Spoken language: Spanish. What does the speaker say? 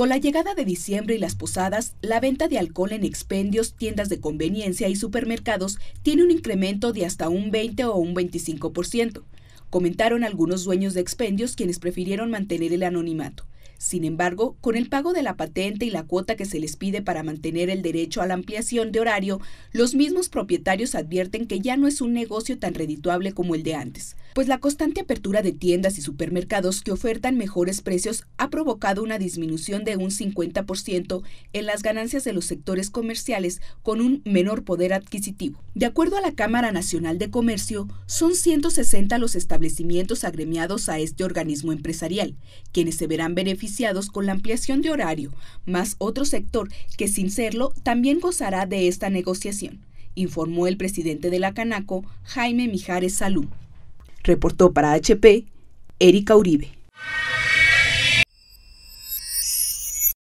Con la llegada de diciembre y las posadas, la venta de alcohol en expendios, tiendas de conveniencia y supermercados tiene un incremento de hasta un 20 o un 25%, comentaron algunos dueños de expendios quienes prefirieron mantener el anonimato. Sin embargo, con el pago de la patente y la cuota que se les pide para mantener el derecho a la ampliación de horario, los mismos propietarios advierten que ya no es un negocio tan redituable como el de antes pues la constante apertura de tiendas y supermercados que ofertan mejores precios ha provocado una disminución de un 50% en las ganancias de los sectores comerciales con un menor poder adquisitivo. De acuerdo a la Cámara Nacional de Comercio, son 160 los establecimientos agremiados a este organismo empresarial, quienes se verán beneficiados con la ampliación de horario, más otro sector que sin serlo también gozará de esta negociación informó el presidente de la Canaco, Jaime Mijares Salú reportó para HP Erika Uribe.